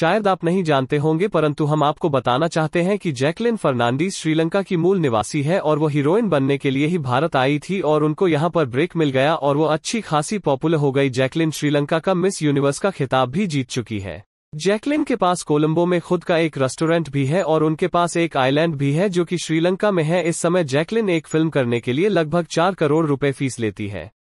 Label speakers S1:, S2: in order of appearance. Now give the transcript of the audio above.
S1: शायद आप नहीं जानते होंगे परंतु हम आपको बताना चाहते हैं कि जैकलिन फर्नांडीज श्रीलंका की मूल निवासी है और वो हीरोइन बनने के लिए ही भारत आई थी और उनको यहाँ पर ब्रेक मिल गया और वो अच्छी खासी पॉपुलर हो गई जैकलिन श्रीलंका का मिस यूनिवर्स का खिताब भी जीत चुकी है जैकलिन के पास कोलंबो में खुद का एक रेस्टोरेंट भी है और उनके पास एक आइलैंड भी है जो कि श्रीलंका में है इस समय जैकलिन एक फिल्म करने के लिए लगभग चार करोड़ रुपए फीस लेती है